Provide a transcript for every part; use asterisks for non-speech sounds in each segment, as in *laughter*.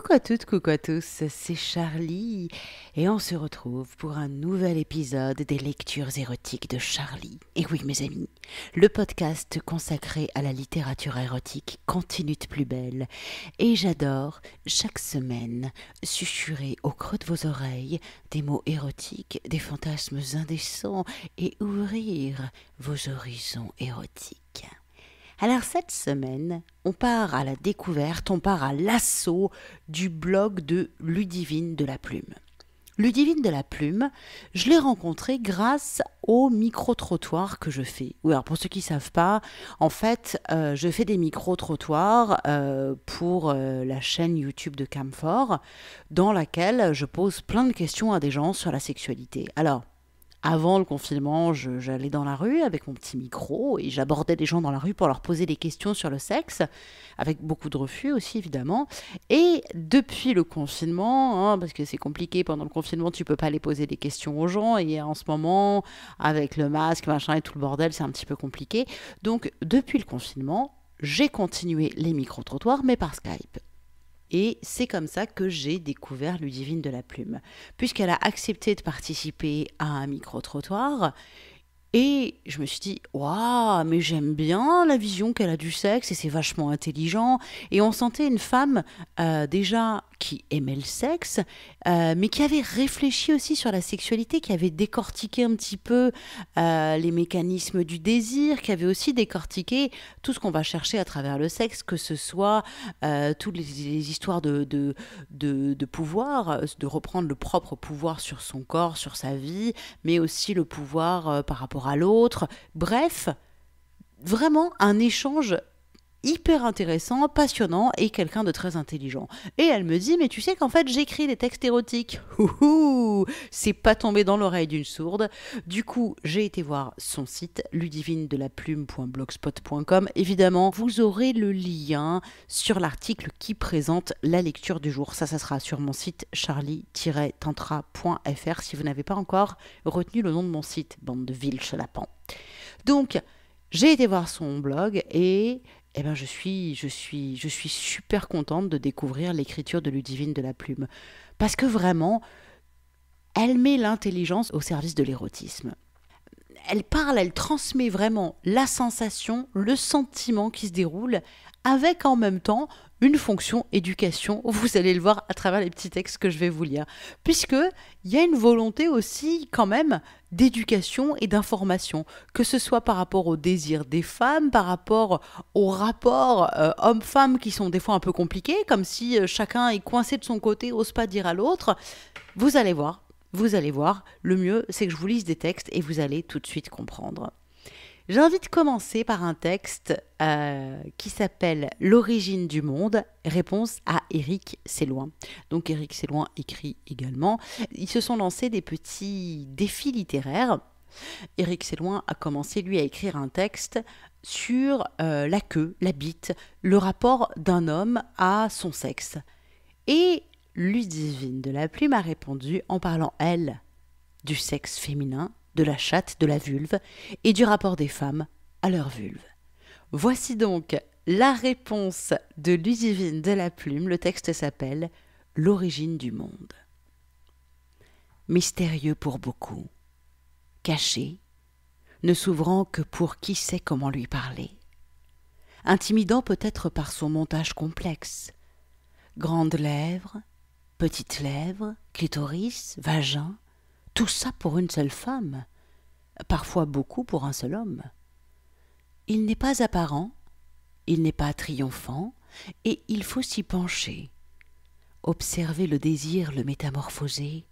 Coucou à toutes, coucou à tous, c'est Charlie et on se retrouve pour un nouvel épisode des lectures érotiques de Charlie. Et oui mes amis, le podcast consacré à la littérature érotique continue de plus belle et j'adore chaque semaine susurrer au creux de vos oreilles des mots érotiques, des fantasmes indécents et ouvrir vos horizons érotiques. Alors cette semaine, on part à la découverte, on part à l'assaut du blog de Ludivine de la Plume. Ludivine de la Plume, je l'ai rencontrée grâce au micro-trottoir que je fais. alors pour ceux qui ne savent pas, en fait, euh, je fais des micro-trottoirs euh, pour euh, la chaîne YouTube de Camfort, dans laquelle je pose plein de questions à des gens sur la sexualité. Alors, avant le confinement, j'allais dans la rue avec mon petit micro et j'abordais des gens dans la rue pour leur poser des questions sur le sexe, avec beaucoup de refus aussi évidemment. Et depuis le confinement, hein, parce que c'est compliqué pendant le confinement, tu peux pas aller poser des questions aux gens et en ce moment, avec le masque, machin et tout le bordel, c'est un petit peu compliqué. Donc depuis le confinement, j'ai continué les micro-trottoirs, mais par Skype. Et c'est comme ça que j'ai découvert Ludivine de la Plume, puisqu'elle a accepté de participer à un micro-trottoir. Et je me suis dit, waouh, mais j'aime bien la vision qu'elle a du sexe et c'est vachement intelligent. Et on sentait une femme euh, déjà qui aimait le sexe, euh, mais qui avait réfléchi aussi sur la sexualité, qui avait décortiqué un petit peu euh, les mécanismes du désir, qui avait aussi décortiqué tout ce qu'on va chercher à travers le sexe, que ce soit euh, toutes les, histoires de, pouvoir, de reprendre le propre pouvoir sur son corps, sur sa vie, mais aussi le pouvoir par rapport à l'autre. Bref, vraiment un échange hyper intéressant, passionnant et quelqu'un de très intelligent. Et elle me dit, mais tu sais qu'en fait j'écris des textes érotiques. *laughs* C'est pas tombé dans l'oreille d'une sourde. Du coup, j'ai été voir son site, ludivinedelaplume.blogspot.com. Évidemment, vous aurez le lien sur l'article qui présente la lecture du jour. Ça, ça sera sur mon site charlie-tantra.fr si vous n'avez pas encore retenu le nom de mon site, bande de vilches lapins. Donc, j'ai été voir son blog et eh ben je suis, je suis, je suis super contente de découvrir l'écriture de Ludivine de la Plume, parce que vraiment, elle met l'intelligence au service de l'érotisme. Elle parle, elle transmet vraiment la sensation, le sentiment qui se déroule avec en même temps une fonction éducation. *laughs* Vous allez le voir à travers les petits textes que je vais vous lire. Puisque il y a une volonté aussi quand même d'éducation et d'information, que ce soit par rapport au désir des femmes, par rapport aux rapports euh, hommes-femmes qui sont des fois un peu compliqués, comme si euh, chacun est coincé de son côté, ose pas dire à l'autre. Vous allez voir, vous allez voir, le mieux c'est que je vous lise des textes et vous allez tout de suite comprendre. J'ai envie de commencer par un texte euh, qui s'appelle L'origine du monde, réponse à Éric Séloin. Donc Éric Séloin écrit également. Ils se sont lancés des petits défis littéraires. Éric Séloin a commencé, lui, à écrire un texte sur euh, la queue, la bite, le rapport d'un homme à son sexe. Et Ludivine de la Plume a répondu en parlant, elle, du sexe féminin de la chatte, de la vulve, et du rapport des femmes à leur vulve. Voici donc la réponse de Lusivine de la Plume. Le texte s'appelle L'origine du monde. Mystérieux pour beaucoup, caché, ne s'ouvrant que pour qui sait comment lui parler, intimidant peut-être par son montage complexe, grandes lèvres, petites lèvres, clitoris, vagin, tout ça pour une seule femme, parfois beaucoup pour un seul homme. Il n'est pas apparent, il n'est pas triomphant, et il faut s'y pencher. Observer le désir le métamorphoser.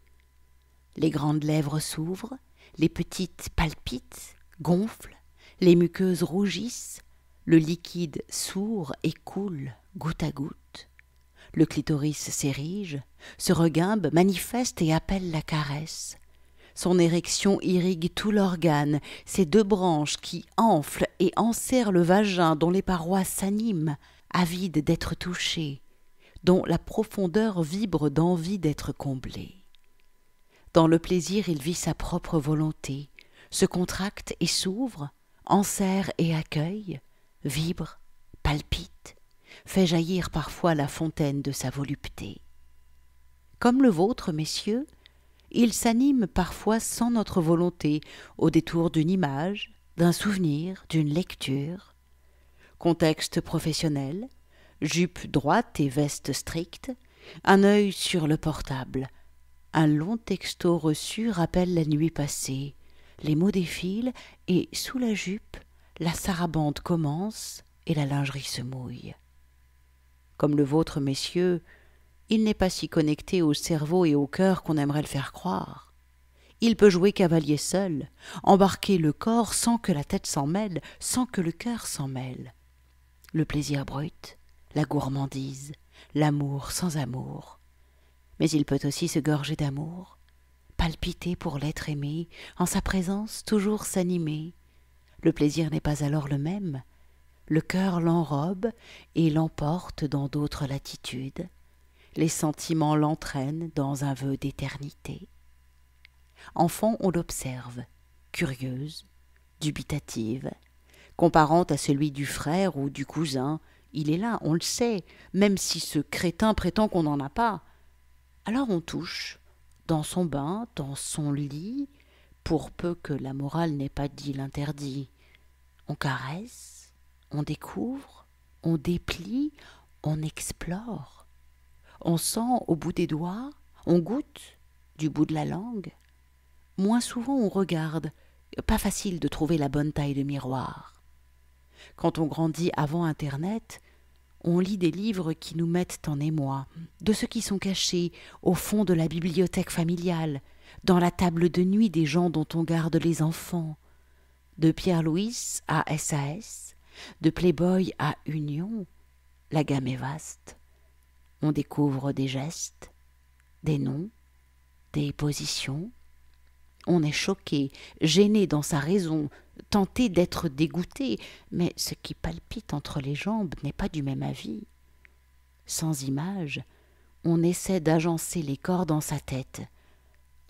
Les grandes lèvres s'ouvrent, les petites palpitent, gonflent, les muqueuses rougissent, le liquide sourd et coule goutte à goutte. Le clitoris s'érige, se regimbe, manifeste et appelle la caresse. Son érection irrigue tout l'organe, ses deux branches qui enflent et enserrent le vagin dont les parois s'animent, avides d'être touchées, dont la profondeur vibre d'envie d'être comblée. Dans le plaisir, il vit sa propre volonté, se contracte et s'ouvre, enserre et accueille, vibre, palpite, fait jaillir parfois la fontaine de sa volupté. Comme le vôtre, messieurs, il s'anime parfois sans notre volonté, au détour d'une image, d'un souvenir, d'une lecture. Contexte professionnel, jupe droite et veste stricte, un œil sur le portable. Un long texto reçu rappelle la nuit passée. Les mots défilent et, sous la jupe, la sarabande commence et la lingerie se mouille. Comme le vôtre, messieurs, il n'est pas si connecté au cerveau et au cœur qu'on aimerait le faire croire. Il peut jouer cavalier seul, embarquer le corps sans que la tête s'en mêle, sans que le cœur s'en mêle. Le plaisir brut, la gourmandise, l'amour sans amour. Mais il peut aussi se gorger d'amour, palpiter pour l'être aimé, en sa présence toujours s'animer. Le plaisir n'est pas alors le même. Le cœur l'enrobe et l'emporte dans d'autres latitudes les sentiments l'entraînent dans un vœu d'éternité. Enfant, on l'observe, curieuse, dubitative, comparant à celui du frère ou du cousin, il est là, on le sait, même si ce crétin prétend qu'on n'en a pas. Alors on touche, dans son bain, dans son lit, pour peu que la morale n'ait pas dit l'interdit. On caresse, on découvre, on déplie, on explore. On sent au bout des doigts, on goûte du bout de la langue. Moins souvent on regarde, pas facile de trouver la bonne taille de miroir. Quand on grandit avant Internet, on lit des livres qui nous mettent en émoi, de ceux qui sont cachés au fond de la bibliothèque familiale, dans la table de nuit des gens dont on garde les enfants, de Pierre-Louis à SAS, de Playboy à Union, la gamme est vaste on découvre des gestes, des noms, des positions. On est choqué, gêné dans sa raison, tenté d'être dégoûté, mais ce qui palpite entre les jambes n'est pas du même avis. Sans image, on essaie d'agencer les corps dans sa tête.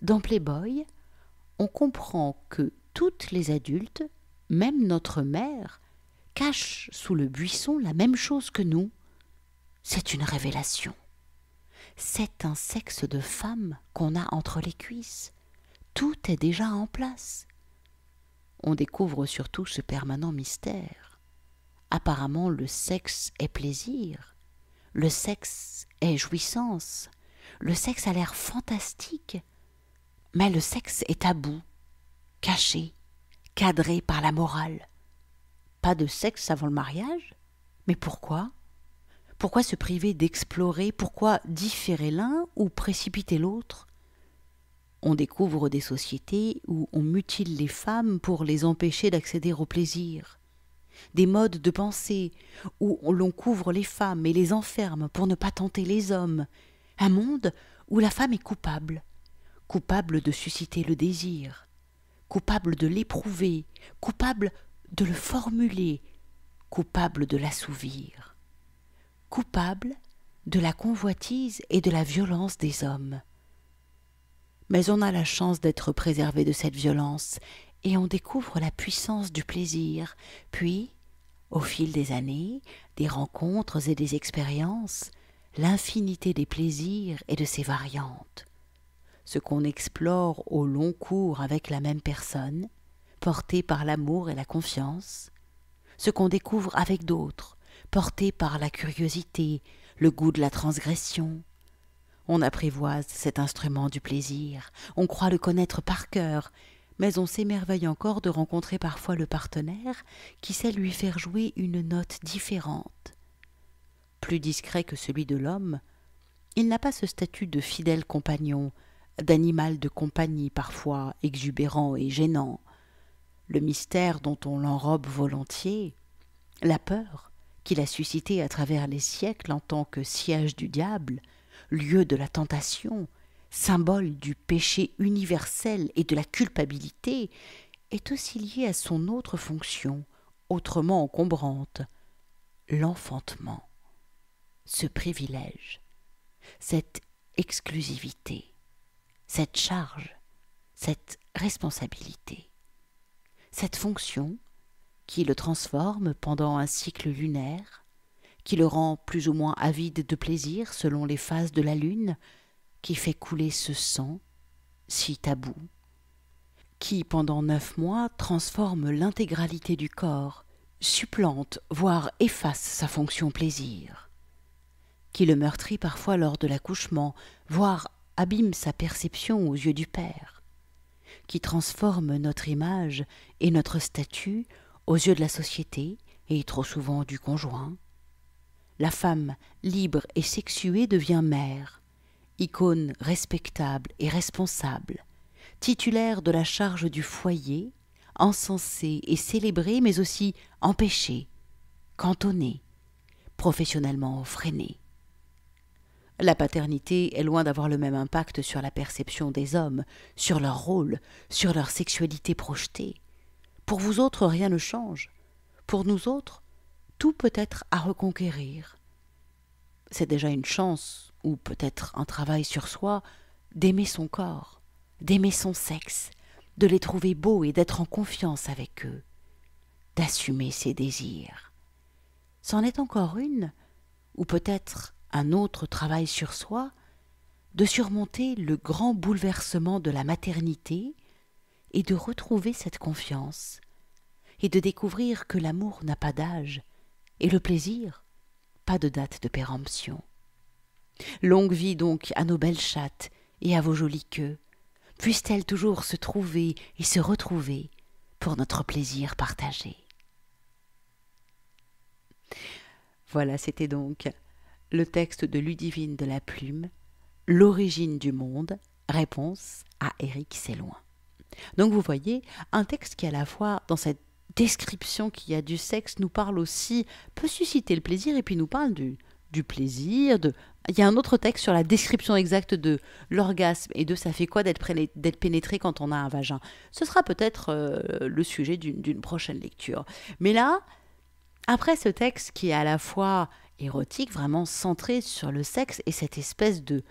Dans Playboy, on comprend que toutes les adultes, même notre mère, cachent sous le buisson la même chose que nous. C'est une révélation. C'est un sexe de femme qu'on a entre les cuisses. Tout est déjà en place. On découvre surtout ce permanent mystère. Apparemment le sexe est plaisir, le sexe est jouissance, le sexe a l'air fantastique, mais le sexe est à bout, caché, cadré par la morale. Pas de sexe avant le mariage Mais pourquoi pourquoi se priver d'explorer Pourquoi différer l'un ou précipiter l'autre On découvre des sociétés où on mutile les femmes pour les empêcher d'accéder au plaisir, des modes de pensée où l'on couvre les femmes et les enferme pour ne pas tenter les hommes, un monde où la femme est coupable, coupable de susciter le désir, coupable de l'éprouver, coupable de le formuler, coupable de l'assouvir coupable de la convoitise et de la violence des hommes. Mais on a la chance d'être préservé de cette violence, et on découvre la puissance du plaisir, puis, au fil des années, des rencontres et des expériences, l'infinité des plaisirs et de ses variantes. Ce qu'on explore au long cours avec la même personne, porté par l'amour et la confiance, ce qu'on découvre avec d'autres, porté par la curiosité, le goût de la transgression. On apprivoise cet instrument du plaisir, on croit le connaître par cœur, mais on s'émerveille encore de rencontrer parfois le partenaire qui sait lui faire jouer une note différente. Plus discret que celui de l'homme, il n'a pas ce statut de fidèle compagnon, d'animal de compagnie parfois exubérant et gênant. Le mystère dont on l'enrobe volontiers, la peur, qu'il a suscité à travers les siècles en tant que siège du diable, lieu de la tentation, symbole du péché universel et de la culpabilité, est aussi lié à son autre fonction, autrement encombrante, l'enfantement. Ce privilège, cette exclusivité, cette charge, cette responsabilité. Cette fonction, qui le transforme pendant un cycle lunaire, qui le rend plus ou moins avide de plaisir selon les phases de la lune, qui fait couler ce sang, si tabou, qui pendant neuf mois transforme l'intégralité du corps, supplante, voire efface sa fonction plaisir, qui le meurtrit parfois lors de l'accouchement, voire abîme sa perception aux yeux du père, qui transforme notre image et notre statut aux yeux de la société et trop souvent du conjoint. La femme libre et sexuée devient mère, icône respectable et responsable, titulaire de la charge du foyer, encensée et célébrée mais aussi empêchée, cantonnée, professionnellement freinée. La paternité est loin d'avoir le même impact sur la perception des hommes, sur leur rôle, sur leur sexualité projetée. Pour vous autres, rien ne change. Pour nous autres, tout peut être à reconquérir. C'est déjà une chance, ou peut-être un travail sur soi, d'aimer son corps, d'aimer son sexe, de les trouver beaux et d'être en confiance avec eux, d'assumer ses désirs. C'en est encore une, ou peut-être un autre travail sur soi, de surmonter le grand bouleversement de la maternité et de retrouver cette confiance, et de découvrir que l'amour n'a pas d'âge, et le plaisir pas de date de péremption. Longue vie donc à nos belles chattes et à vos jolies queues, puissent-elles toujours se trouver et se retrouver pour notre plaisir partagé. Voilà, c'était donc le texte de Ludivine de la Plume, L'origine du monde, réponse à Éric Séloin. Donc vous voyez, un texte qui à la fois, dans cette description qu'il y a du sexe, nous parle aussi, peut susciter le plaisir et puis nous parle du, plaisir, de... Il y a un autre texte sur la description exacte de l'orgasme et de ça fait quoi d'être pénétré quand on a un vagin. Ce sera peut-être euh, le sujet d'une prochaine lecture. Mais là, après ce texte qui est à la fois érotique, vraiment centré sur le sexe et cette espèce de,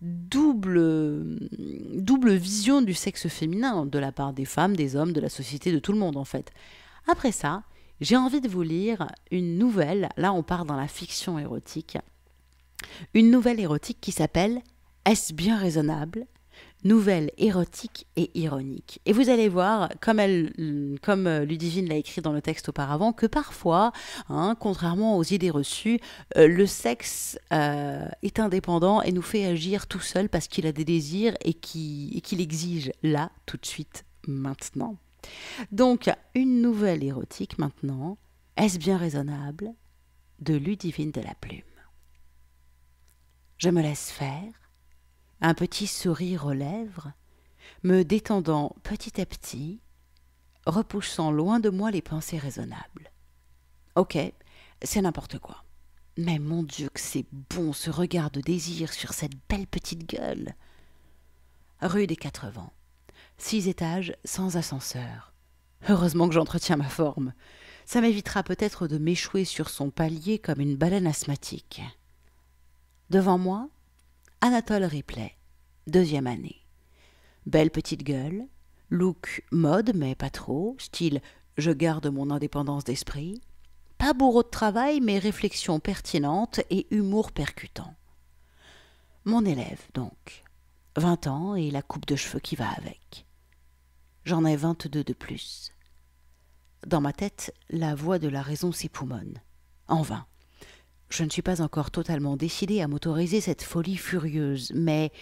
double, double vision du sexe féminin de la part des femmes, des hommes, de la société, de tout le monde en fait. Après ça, j'ai envie de vous lire une nouvelle, là on part dans la fiction érotique, une nouvelle érotique qui s'appelle Est-ce bien raisonnable nouvelle, érotique et ironique. Et vous allez voir, comme, euh, Ludivine l'a écrit dans le texte auparavant, que parfois, hein, contrairement aux idées reçues, euh, le sexe euh, est indépendant et nous fait agir tout seul parce qu'il a des désirs et qu'il exige là, tout de suite, maintenant. Donc, une nouvelle érotique maintenant. Est-ce bien raisonnable de Ludivine de la Plume. Je me laisse faire, un petit sourire aux lèvres, me détendant petit à petit, repoussant loin de moi les pensées raisonnables. Ok, c'est n'importe quoi. Mais mon Dieu, que c'est bon ce regard de désir sur cette belle petite gueule. Rue des Quatre Vents. Six étages sans ascenseur. Heureusement que j'entretiens ma forme. Ça m'évitera peut-être de m'échouer sur son palier comme une baleine asthmatique. Devant moi, Anatole Ripley, deuxième année. Belle petite gueule, look mode mais pas trop, style je garde mon indépendance d'esprit, pas bourreau de travail mais réflexion pertinente et humour percutant. Mon élève donc, 20 ans et la coupe de cheveux qui va avec. J'en ai 22 de plus. Dans ma tête, la voix de la raison s'époumonne. En vain. Je ne suis pas encore totalement décidée à m'autoriser cette folie furieuse, mais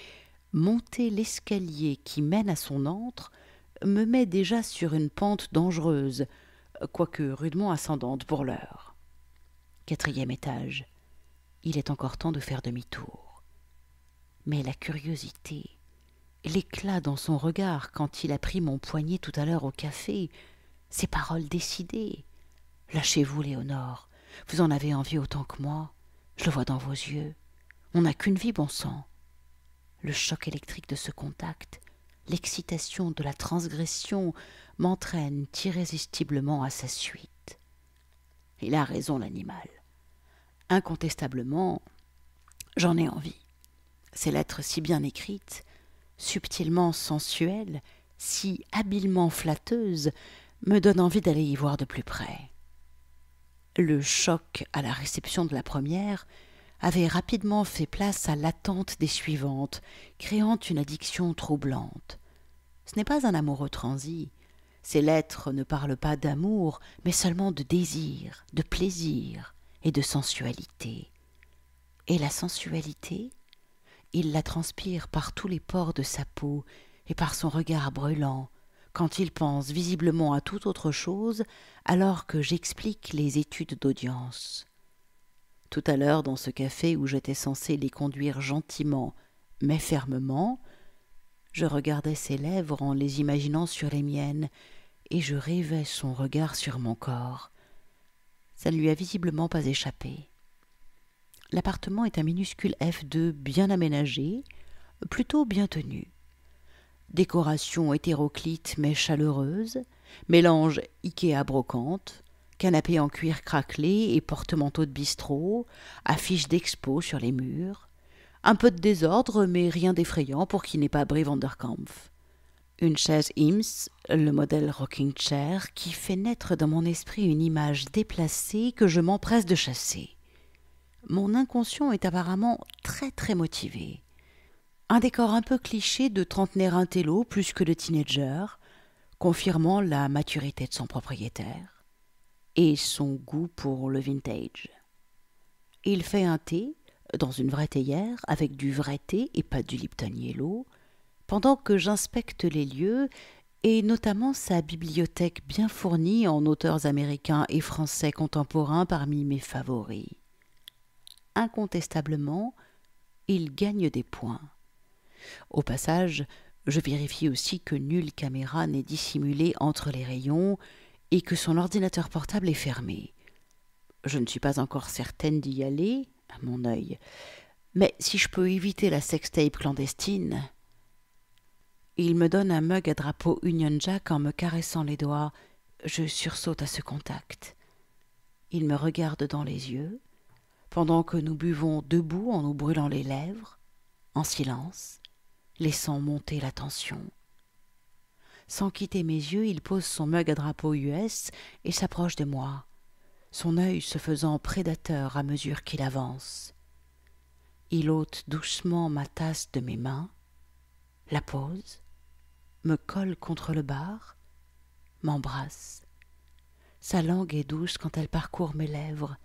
monter l'escalier qui mène à son antre me met déjà sur une pente dangereuse, quoique rudement ascendante pour l'heure. Quatrième étage. Il est encore temps de faire demi-tour. Mais la curiosité, l'éclat dans son regard quand il a pris mon poignet tout à l'heure au café, ses paroles décidées. Lâchez-vous, Léonore. Vous en avez envie autant que moi. Je le vois dans vos yeux. On n'a qu'une vie, bon sang. Le choc électrique de ce contact, l'excitation de la transgression m'entraînent irrésistiblement à sa suite. Il a raison, l'animal. Incontestablement, j'en ai envie. Ces lettres si bien écrites, subtilement sensuelles, si habilement flatteuses, me donnent envie d'aller y voir de plus près. Le choc à la réception de la première avait rapidement fait place à l'attente des suivantes, créant une addiction troublante. Ce n'est pas un amoureux transi. Ces lettres ne parlent pas d'amour, mais seulement de désir, de plaisir et de sensualité. Et la sensualité Il la transpire par tous les pores de sa peau et par son regard brûlant, quand il pense visiblement à tout autre chose, alors que j'explique les études d'audience. Tout à l'heure, dans ce café où j'étais censé les conduire gentiment, mais fermement, je regardais ses lèvres en les imaginant sur les miennes, et je rêvais son regard sur mon corps. Ça ne lui a visiblement pas échappé. L'appartement est un minuscule F2 bien aménagé, plutôt bien tenu. Décoration hétéroclite mais chaleureuse, mélange Ikea brocante, canapé en cuir craquelé et porte-manteau de bistrot, affiche d'expo sur les murs. Un peu de désordre, mais rien d'effrayant pour qui n'est pas Brie van der Kampf. Une chaise IMS, le modèle rocking chair, qui fait naître dans mon esprit une image déplacée que je m'empresse de chasser. Mon inconscient est apparemment très très motivé un décor un peu cliché de trentenaire intello plus que de teenager, confirmant la maturité de son propriétaire et son goût pour le vintage. Il fait un thé dans une vraie théière avec du vrai thé et pas du Lipton Yellow, pendant que j'inspecte les lieux et notamment sa bibliothèque bien fournie en auteurs américains et français contemporains parmi mes favoris. Incontestablement, il gagne des points. Au passage, je vérifie aussi que nulle caméra n'est dissimulée entre les rayons et que son ordinateur portable est fermé. Je ne suis pas encore certaine d'y aller, à mon œil, mais si je peux éviter la sextape clandestine. Il me donne un mug à drapeau Union Jack en me caressant les doigts. Je sursaute à ce contact. Il me regarde dans les yeux, pendant que nous buvons debout en nous brûlant les lèvres, en silence laissant monter la tension. Sans quitter mes yeux, il pose son mug à drapeau US et s'approche de moi, son œil se faisant prédateur à mesure qu'il avance. Il ôte doucement ma tasse de mes mains, la pose, me colle contre le bar, m'embrasse. Sa langue est douce quand elle parcourt mes lèvres,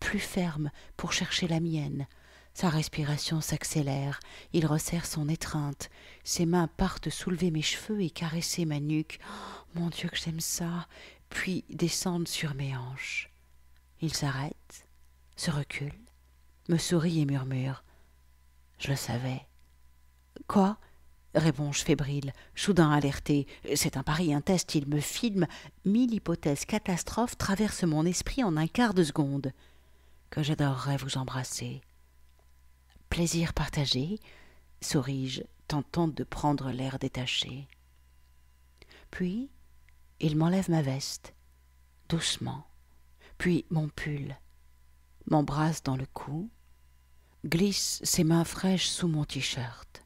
plus ferme pour chercher la mienne, sa respiration s'accélère, il resserre son étreinte, ses mains partent soulever mes cheveux et caresser ma nuque. Oh, mon Dieu que j'aime ça. Puis descendent sur mes hanches. Il s'arrête, se recule, me sourit et murmure. Je le savais. Quoi? Réponds-je fébrile, soudain alerté. C'est un pari, un test, il me filme. Mille hypothèses catastrophes traversent mon esprit en un quart de seconde. Que j'adorerais vous embrasser. Plaisir partagé, souris-je, tentant de prendre l'air détaché. Puis, il m'enlève ma veste, doucement, puis mon pull, m'embrasse dans le cou, glisse ses mains fraîches sous mon t-shirt.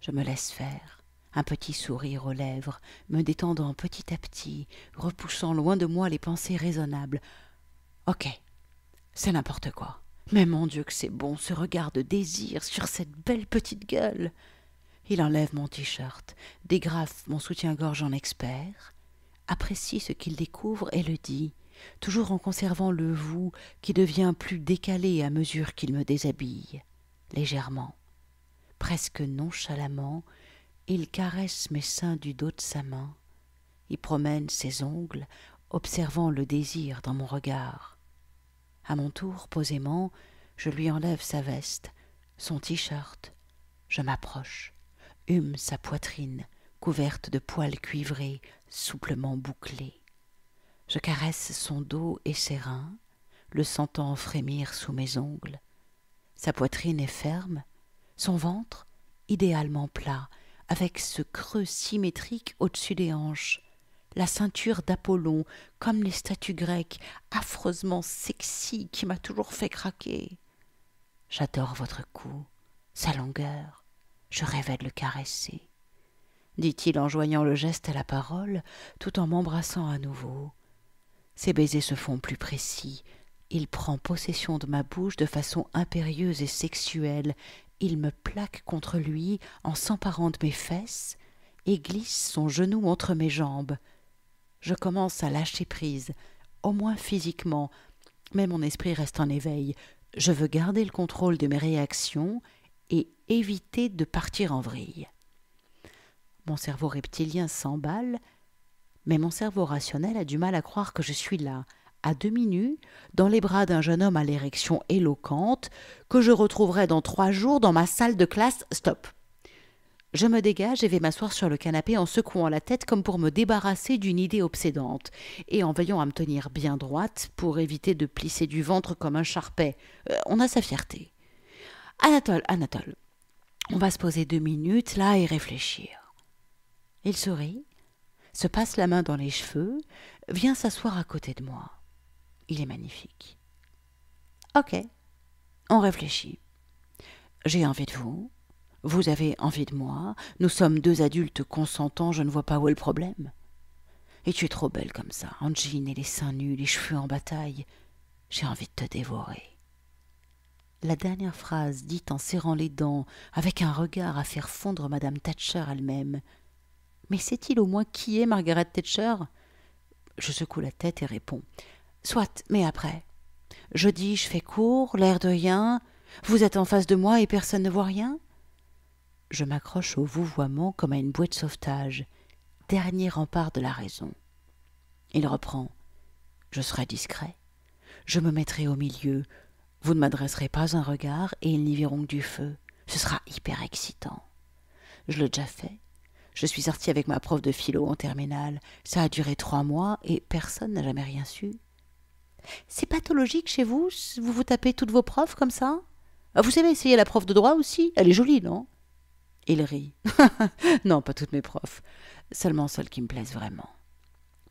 Je me laisse faire, un petit sourire aux lèvres, me détendant petit à petit, repoussant loin de moi les pensées raisonnables. Ok, c'est n'importe quoi. Mais mon Dieu que c'est bon, ce regard de désir sur cette belle petite gueule. Il enlève mon t-shirt, dégrafe mon soutien-gorge en expert, apprécie ce qu'il découvre et le dit, toujours en conservant le vous qui devient plus décalé à mesure qu'il me déshabille, légèrement, presque nonchalamment, il caresse mes seins du dos de sa main, Il promène ses ongles, observant le désir dans mon regard. À mon tour, posément, je lui enlève sa veste, son t-shirt. Je m'approche, hume sa poitrine, couverte de poils cuivrés, souplement bouclés. Je caresse son dos et ses reins, le sentant frémir sous mes ongles. Sa poitrine est ferme, son ventre idéalement plat, avec ce creux symétrique au-dessus des hanches, la ceinture d'Apollon, comme les statues grecques, affreusement sexy, qui m'a toujours fait craquer. J'adore votre cou, sa longueur, je rêvais de le caresser. Dit-il en joignant le geste à la parole, tout en m'embrassant à nouveau. Ses baisers se font plus précis. Il prend possession de ma bouche de façon impérieuse et sexuelle. Il me plaque contre lui en s'emparant de mes fesses et glisse son genou entre mes jambes je commence à lâcher prise, au moins physiquement, mais mon esprit reste en éveil. Je veux garder le contrôle de mes réactions et éviter de partir en vrille. Mon cerveau reptilien s'emballe, mais mon cerveau rationnel a du mal à croire que je suis là, à demi nu, dans les bras d'un jeune homme à l'érection éloquente, que je retrouverai dans trois jours dans ma salle de classe. Stop. Je me dégage et vais m'asseoir sur le canapé en secouant la tête comme pour me débarrasser d'une idée obsédante, et en veillant à me tenir bien droite pour éviter de plisser du ventre comme un charpet. Euh, on a sa fierté. Anatole, Anatole, on va se poser deux minutes là et réfléchir. Il sourit, se passe la main dans les cheveux, vient s'asseoir à côté de moi. Il est magnifique. Ok, on réfléchit. J'ai envie de vous, vous avez envie de moi, nous sommes deux adultes consentants, je ne vois pas où est le problème. Et tu es trop belle comme ça, en jean et les seins nus, les cheveux en bataille. J'ai envie de te dévorer. La dernière phrase dite en serrant les dents, avec un regard à faire fondre Madame Thatcher elle-même. Mais sait-il au moins qui est Margaret Thatcher Je secoue la tête et réponds. Soit, mais après. Je dis, je fais court, l'air de rien. Vous êtes en face de moi et personne ne voit rien je m'accroche au vouvoiement comme à une bouée de sauvetage, dernier rempart de la raison. Il reprend. Je serai discret. Je me mettrai au milieu. Vous ne m'adresserez pas un regard et ils n'y verront que du feu. Ce sera hyper excitant. Je l'ai déjà fait. Je suis sortie avec ma prof de philo en terminale. Ça a duré trois mois et personne n'a jamais rien su. C'est pathologique chez vous Vous vous tapez toutes vos profs comme ça ah, Vous avez essayé la prof de droit aussi Elle est jolie, non il rit. *laughs* non, pas toutes mes profs, seulement celles qui me plaisent vraiment.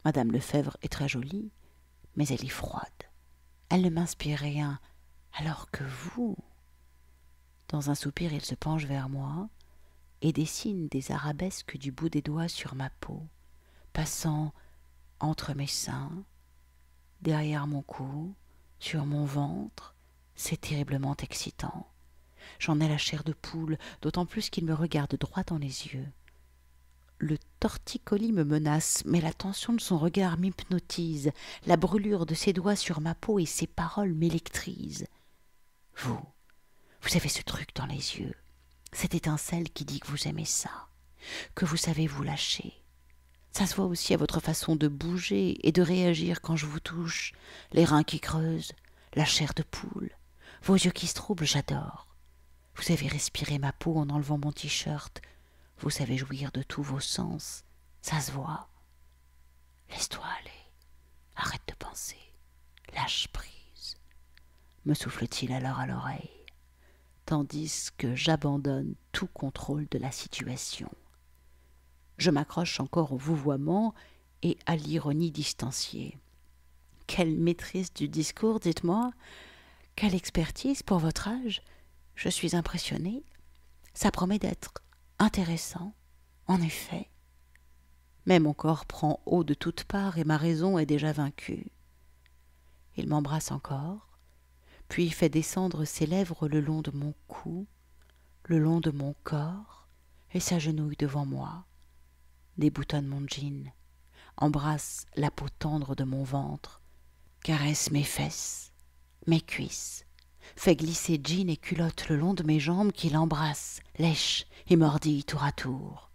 Madame Lefebvre est très jolie, mais elle est froide. Elle ne m'inspire rien, alors que vous. Dans un soupir, il se penche vers moi et dessine des arabesques du bout des doigts sur ma peau, passant entre mes seins, derrière mon cou, sur mon ventre. C'est terriblement excitant. J'en ai la chair de poule, d'autant plus qu'il me regarde droit dans les yeux. Le torticolis me menace, mais la tension de son regard m'hypnotise, la brûlure de ses doigts sur ma peau et ses paroles m'électrisent. Vous, vous avez ce truc dans les yeux, cette étincelle qui dit que vous aimez ça, que vous savez vous lâcher. Ça se voit aussi à votre façon de bouger et de réagir quand je vous touche, les reins qui creusent, la chair de poule, vos yeux qui se troublent, j'adore. Vous avez respiré ma peau en enlevant mon t-shirt. Vous savez jouir de tous vos sens. Ça se voit. Laisse-toi aller. Arrête de penser. Lâche prise. Me souffle-t-il alors à l'oreille, tandis que j'abandonne tout contrôle de la situation. Je m'accroche encore au vouvoiement et à l'ironie distanciée. Quelle maîtrise du discours, dites-moi Quelle expertise pour votre âge je suis impressionnée. Ça promet d'être intéressant, en effet. Mais mon corps prend haut de toutes parts et ma raison est déjà vaincue. Il m'embrasse encore, puis fait descendre ses lèvres le long de mon cou, le long de mon corps, et s'agenouille devant moi, déboutonne mon jean, embrasse la peau tendre de mon ventre, caresse mes fesses, mes cuisses, fait glisser jean et culotte le long de mes jambes qui l'embrassent, lèche et mordit tour à tour.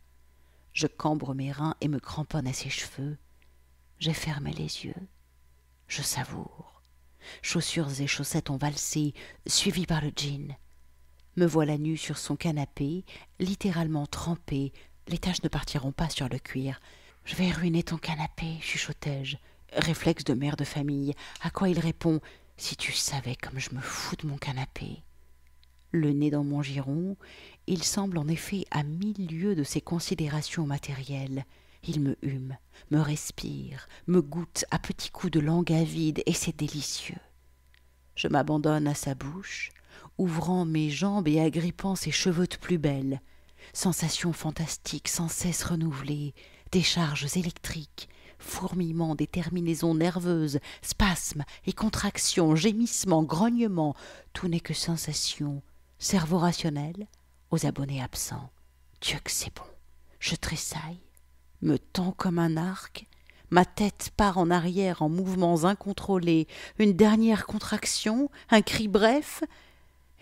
Je cambre mes reins et me cramponne à ses cheveux. J'ai fermé les yeux. Je savoure. Chaussures et chaussettes ont valsé, suivis par le jean. Me voilà nue sur son canapé, littéralement trempé. Les taches ne partiront pas sur le cuir. Je vais ruiner ton canapé, chuchotai-je. Réflexe de mère de famille. À quoi il répond si tu savais comme je me fous de mon canapé. Le nez dans mon giron, il semble en effet à mille lieues de ses considérations matérielles. Il me hume, me respire, me goûte à petits coups de langue avide, et c'est délicieux. Je m'abandonne à sa bouche, ouvrant mes jambes et agrippant ses cheveux de plus belle. Sensations fantastiques sans cesse renouvelées, décharges électriques, Fourmillement des terminaisons nerveuses, spasmes et contractions, gémissements, grognements, tout n'est que sensation, cerveau rationnel, aux abonnés absents. Dieu que c'est bon. Je tressaille, me tends comme un arc, ma tête part en arrière en mouvements incontrôlés, une dernière contraction, un cri bref,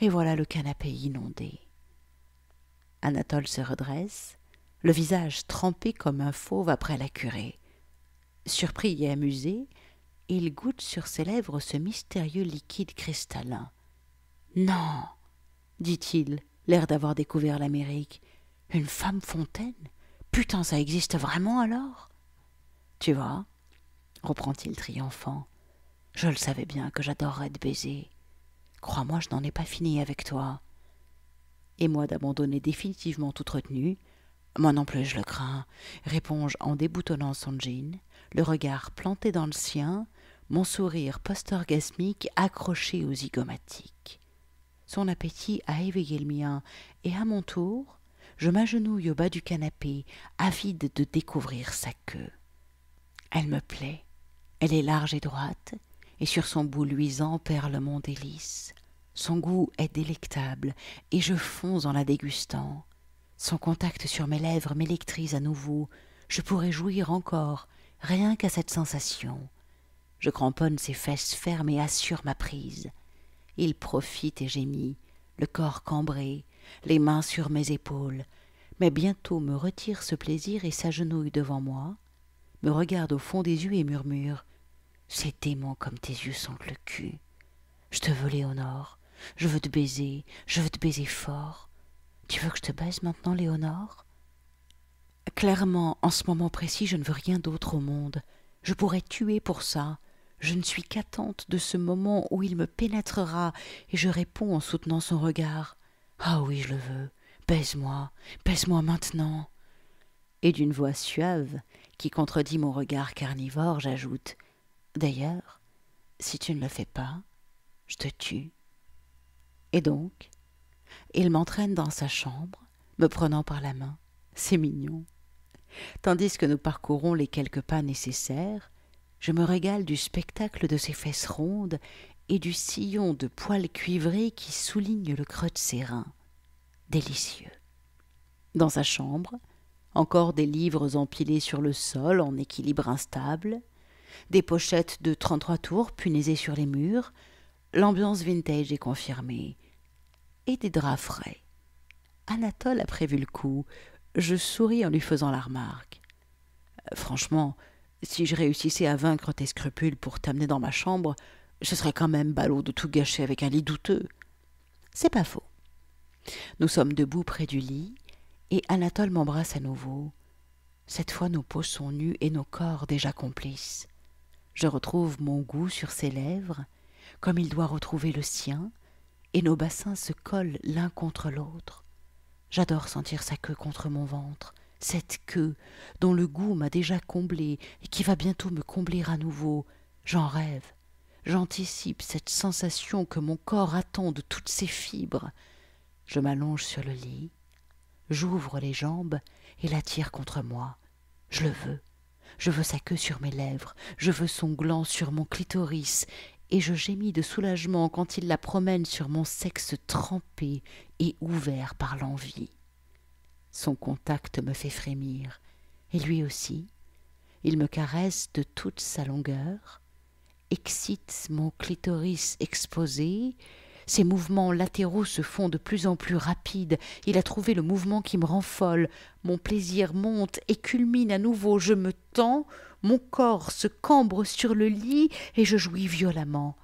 et voilà le canapé inondé. Anatole se redresse, le visage trempé comme un fauve après la curée. Surpris et amusé, il goûte sur ses lèvres ce mystérieux liquide cristallin. Non, dit-il, l'air d'avoir découvert l'Amérique. Une femme fontaine Putain, ça existe vraiment alors Tu vois, reprend-il triomphant, je le savais bien que j'adorerais te baiser. Crois-moi, je n'en ai pas fini avec toi. Et moi d'abandonner définitivement toute retenue, moi non plus je le crains, réponds-je en déboutonnant son jean, le regard planté dans le sien, mon sourire post-orgasmique accroché aux zygomatiques. Son appétit a éveillé le mien, et à mon tour, je m'agenouille au bas du canapé, avide de découvrir sa queue. Elle me plaît, elle est large et droite, et sur son bout luisant perle mon délice. Son goût est délectable, et je fonds en la dégustant. Son contact sur mes lèvres m'électrise à nouveau, je pourrais jouir encore, rien qu'à cette sensation. Je cramponne ses fesses fermes et assure ma prise. Il profite et gémit, le corps cambré, les mains sur mes épaules, mais bientôt me retire ce plaisir et s'agenouille devant moi, me regarde au fond des yeux et murmure C'est démon comme tes yeux sont le cul. Je te veux, Léonore. Je veux te baiser, je veux te baiser fort. Tu veux que je te baise maintenant, Léonore Clairement, en ce moment précis, je ne veux rien d'autre au monde. Je pourrais tuer pour ça. Je ne suis qu'attente de ce moment où il me pénétrera, et je réponds en soutenant son regard. Ah oui, je le veux. Baise-moi, baise-moi maintenant. Et d'une voix suave, qui contredit mon regard carnivore, j'ajoute D'ailleurs, si tu ne le fais pas, je te tue. Et donc, il m'entraîne dans sa chambre, me prenant par la main. C'est mignon. Tandis que nous parcourons les quelques pas nécessaires, je me régale du spectacle de ses fesses rondes et du sillon de poils cuivrés qui souligne le creux de ses reins. Délicieux. Dans sa chambre, encore des livres empilés sur le sol en équilibre instable, des pochettes de 33 tours punaisées sur les murs, l'ambiance vintage est confirmée, et des draps frais. Anatole a prévu le coup, je souris en lui faisant la remarque. Euh, franchement, si je réussissais à vaincre tes scrupules pour t'amener dans ma chambre, ce serait quand même ballot de tout gâcher avec un lit douteux. C'est pas faux. Nous sommes debout près du lit, et Anatole m'embrasse à nouveau. Cette fois nos peaux sont nues et nos corps déjà complices. Je retrouve mon goût sur ses lèvres, comme il doit retrouver le sien, et nos bassins se collent l'un contre l'autre. J'adore sentir sa queue contre mon ventre, cette queue dont le goût m'a déjà comblé et qui va bientôt me combler à nouveau. J'en rêve. J'anticipe cette sensation que mon corps attend de toutes ses fibres. Je m'allonge sur le lit, j'ouvre les jambes et l'attire contre moi. Je le veux. Je veux sa queue sur mes lèvres, je veux son gland sur mon clitoris, et je gémis de soulagement quand il la promène sur mon sexe trempé et ouvert par l'envie. Son contact me fait frémir, et lui aussi. Il me caresse de toute sa longueur, excite mon clitoris exposé, ses mouvements latéraux se font de plus en plus rapides. Il a trouvé le mouvement qui me rend folle. Mon plaisir monte et culmine à nouveau. Je me tends, mon corps se cambre sur le lit et je jouis violemment,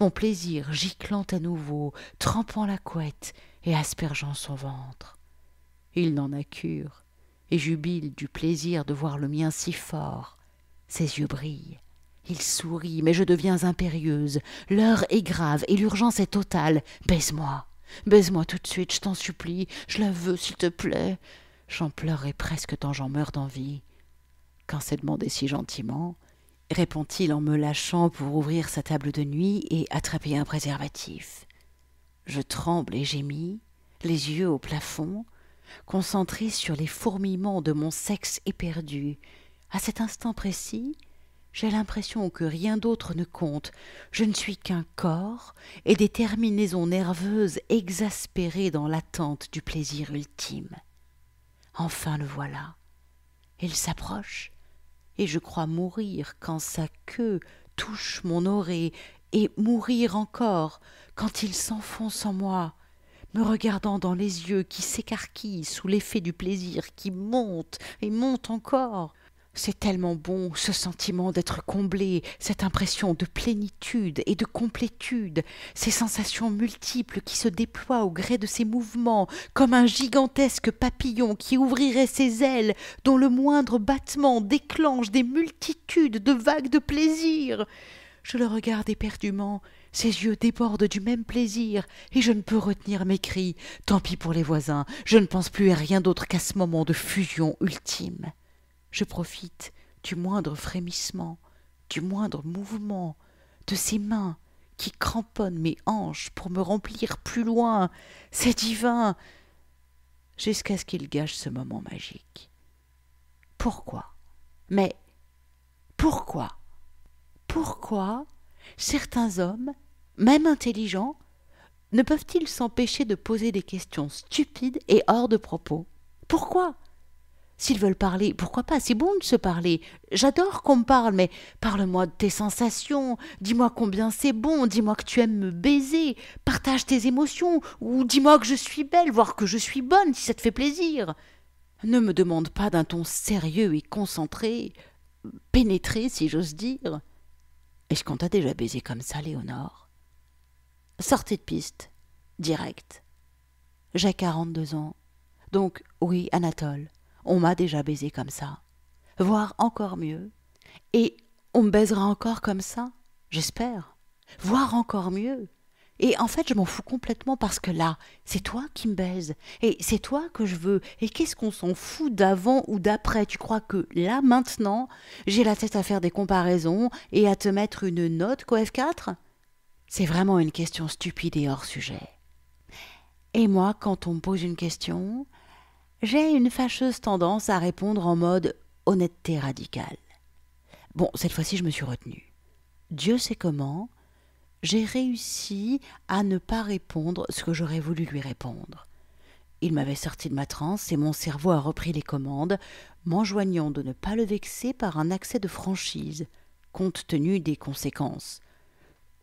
mon plaisir giclant à nouveau, trempant la couette et aspergeant son ventre. Il n'en a cure, et jubile du plaisir de voir le mien si fort. Ses yeux brillent. Il sourit, mais je deviens impérieuse. L'heure est grave et l'urgence est totale. Baise-moi. Baise-moi tout de suite, je t'en supplie. Je la veux, s'il te plaît. J'en pleurerai presque tant j'en meurs d'envie quand c'est demandé si gentiment, répond-il en me lâchant pour ouvrir sa table de nuit et attraper un préservatif. Je tremble et gémis, les yeux au plafond, concentré sur les fourmillements de mon sexe éperdu. À cet instant précis, j'ai l'impression que rien d'autre ne compte. Je ne suis qu'un corps et des terminaisons nerveuses exaspérées dans l'attente du plaisir ultime. Enfin le voilà. Il s'approche et je crois mourir quand sa queue touche mon oreille, et mourir encore quand il s'enfonce en moi, me regardant dans les yeux qui s'écarquillent sous l'effet du plaisir qui monte et monte encore. C'est tellement bon, ce sentiment d'être comblé, cette impression de plénitude et de complétude, ces sensations multiples qui se déploient au gré de ses mouvements, comme un gigantesque papillon qui ouvrirait ses ailes, dont le moindre battement déclenche des multitudes de vagues de plaisir. Je le regarde éperdument, ses yeux débordent du même plaisir, et je ne peux retenir mes cris. Tant pis pour les voisins, je ne pense plus à rien d'autre qu'à ce moment de fusion ultime je profite du moindre frémissement, du moindre mouvement, de ces mains qui cramponnent mes hanches pour me remplir plus loin. C'est divin. Jusqu'à ce qu'il gâche ce moment magique. Pourquoi Mais pourquoi Pourquoi certains hommes, même intelligents, ne peuvent-ils s'empêcher de poser des questions stupides et hors de propos Pourquoi S'ils veulent parler, pourquoi pas C'est bon de se parler. J'adore qu'on me parle, mais parle-moi de tes sensations. Dis-moi combien c'est bon. Dis-moi que tu aimes me baiser. Partage tes émotions. Ou dis-moi que je suis belle, voire que je suis bonne, si ça te fait plaisir. Ne me demande pas d'un ton sérieux et concentré, pénétré, si j'ose dire. Est-ce qu'on t'a déjà baisé comme ça, Léonore Sortez de piste, direct. J'ai quarante-deux ans. Donc, oui, Anatole on m'a déjà baisé comme ça, voire encore mieux, et on me baisera encore comme ça, j'espère, voire encore mieux. Et en fait, je m'en fous complètement parce que là, c'est toi qui me baises, et c'est toi que je veux, et qu'est-ce qu'on s'en fout d'avant ou d'après Tu crois que là, maintenant, j'ai la tête à faire des comparaisons et à te mettre une note qu'au F4 C'est vraiment une question stupide et hors sujet. Et moi, quand on me pose une question, j'ai une fâcheuse tendance à répondre en mode honnêteté radicale. Bon, cette fois-ci, je me suis retenue. Dieu sait comment, j'ai réussi à ne pas répondre ce que j'aurais voulu lui répondre. Il m'avait sorti de ma transe et mon cerveau a repris les commandes, m'enjoignant de ne pas le vexer par un accès de franchise, compte tenu des conséquences.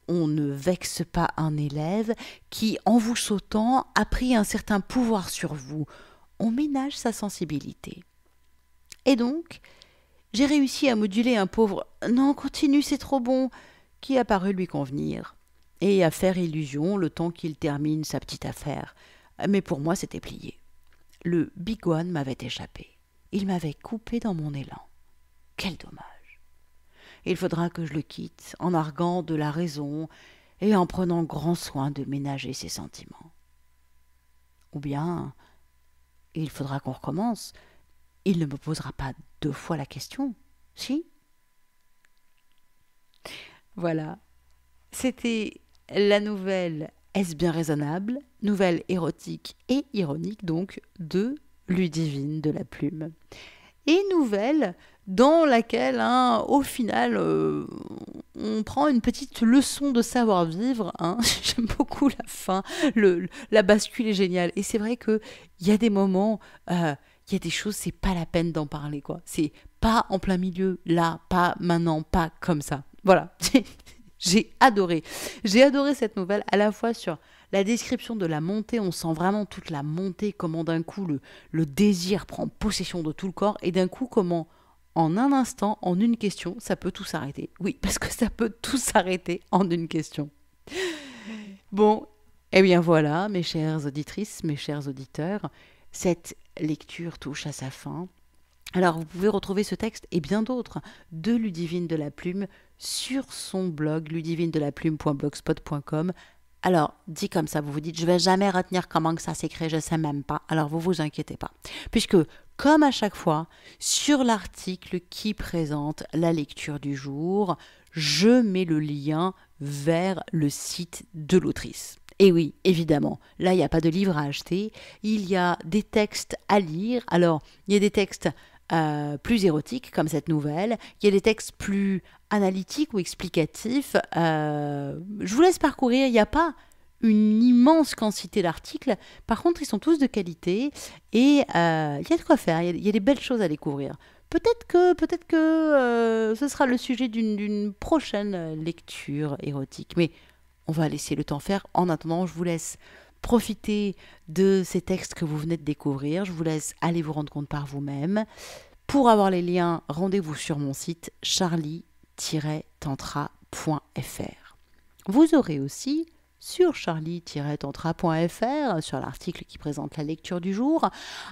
On ne vexe pas un élève qui, en vous sautant, a pris un certain pouvoir sur vous, on ménage sa sensibilité. Et donc, j'ai réussi à moduler un pauvre Non, continue, c'est trop bon qui a paru lui convenir, et à faire illusion le temps qu'il termine sa petite affaire. Mais pour moi, c'était plié. Le big m'avait échappé. Il m'avait coupé dans mon élan. Quel dommage. Il faudra que je le quitte en arguant de la raison et en prenant grand soin de ménager ses sentiments. Ou bien, il faudra qu'on recommence. Il ne me posera pas deux fois la question, si Voilà. C'était la nouvelle Est-ce bien raisonnable Nouvelle érotique et ironique, donc, de Ludivine de la Plume. Et nouvelle dans laquelle, hein, au final, euh, on prend une petite leçon de savoir-vivre. Hein. *laughs* J'aime beaucoup la fin, le, la bascule est géniale. Et c'est vrai qu'il y a des moments, euh, il y a des choses, c'est pas la peine d'en parler. quoi. C'est pas en plein milieu, là, pas maintenant, pas comme ça. Voilà, *laughs* j'ai adoré. J'ai adoré cette nouvelle à la fois sur la description de la montée, on sent vraiment toute la montée, comment d'un coup le désir prend possession de tout le corps, et d'un coup comment en un instant, en une question, ça peut tout s'arrêter. Oui, *laughs* parce que ça peut tout s'arrêter en une question. Bon, eh bien voilà, mes chères auditrices, mes chers auditeurs, cette lecture touche à sa fin. Alors vous pouvez retrouver ce texte et bien d'autres de Ludivine de la Plume sur son blog ludivine alors, dit comme ça, vous vous dites, je vais jamais retenir comment que ça s'écrit, je sais même pas. Alors, vous vous inquiétez pas. Puisque, comme à chaque fois, sur l'article qui présente la lecture du jour, je mets le lien vers le site de l'autrice. Et oui, évidemment, là, il n'y a pas de livre à acheter, il y a des textes à lire. Alors, il y a des textes euh, plus érotiques, comme cette nouvelle, il y a des textes plus analytique ou explicatif. Euh, je vous laisse parcourir, il n'y a pas une immense quantité d'articles. Par contre, ils sont tous de qualité et euh, il y a de quoi faire, il y, a des belles choses à découvrir. Peut-être que, peut-être que euh, ce sera le sujet d'une prochaine lecture érotique, mais on va laisser le temps faire. En attendant, je vous laisse profiter de ces textes que vous venez de découvrir. Je vous laisse aller vous rendre compte par vous-même. Pour avoir les liens, rendez-vous sur mon site charlie vous aurez aussi sur charlie-tantra.fr, sur l'article qui présente la lecture du jour,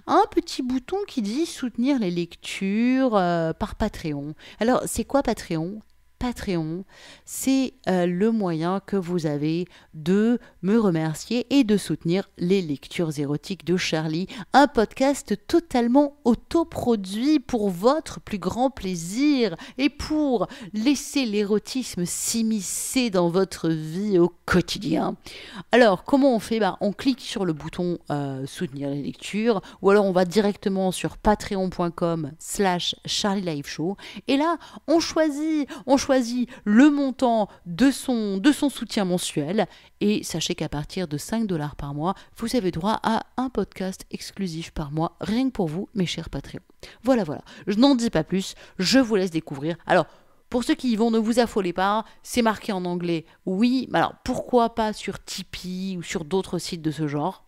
un petit bouton qui dit soutenir les lectures euh, par Patreon. Alors, c'est quoi Patreon Patreon. C'est euh, le moyen que vous avez de me remercier et de soutenir les lectures érotiques de Charlie, un podcast totalement autoproduit pour votre plus grand plaisir et pour laisser l'érotisme s'immiscer dans votre vie au quotidien. Alors, comment on fait bah, On clique sur le bouton euh, soutenir les lectures ou alors on va directement sur patreon.com slash Charlie Show et là, on choisit, on choisit Choisis le montant de son, de son soutien mensuel. Et sachez qu'à partir de 5 dollars par mois, vous avez droit à un podcast exclusif par mois, rien que pour vous, mes chers Patreons. Voilà, voilà. Je n'en dis pas plus. Je vous laisse découvrir. Alors, pour ceux qui y vont, ne vous affolez pas, hein. c'est marqué en anglais, oui, mais alors pourquoi pas sur Tipeee ou sur d'autres sites de ce genre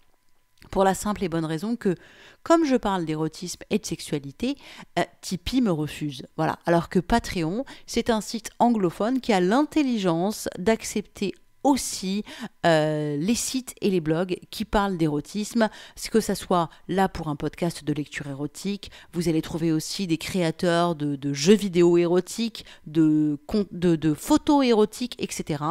pour la simple et bonne raison que, comme je parle d'érotisme et de sexualité, euh, Tipeee me refuse. Voilà. Alors que Patreon, c'est un site anglophone qui a l'intelligence d'accepter aussi euh, les sites et les blogs qui parlent d'érotisme, que ce soit là pour un podcast de lecture érotique, vous allez trouver aussi des créateurs de, jeux vidéo érotiques, de photos érotiques, etc.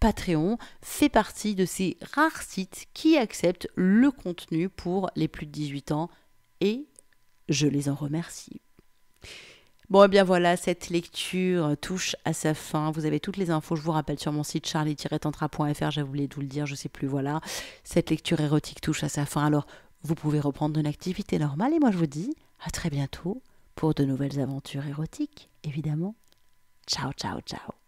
Patreon fait partie de ces rares sites qui acceptent le contenu pour les plus de 18 ans et je les en remercie. Bon, et eh bien voilà, cette lecture touche à sa fin. Vous avez toutes les infos, je vous rappelle, sur mon site charlie tentrafr j'avais oublié de vous le dire, je sais plus, voilà. Cette lecture érotique touche à sa fin, alors vous pouvez reprendre une activité normale et moi je vous dis à très bientôt pour de nouvelles aventures érotiques, évidemment. Ciao, ciao, ciao.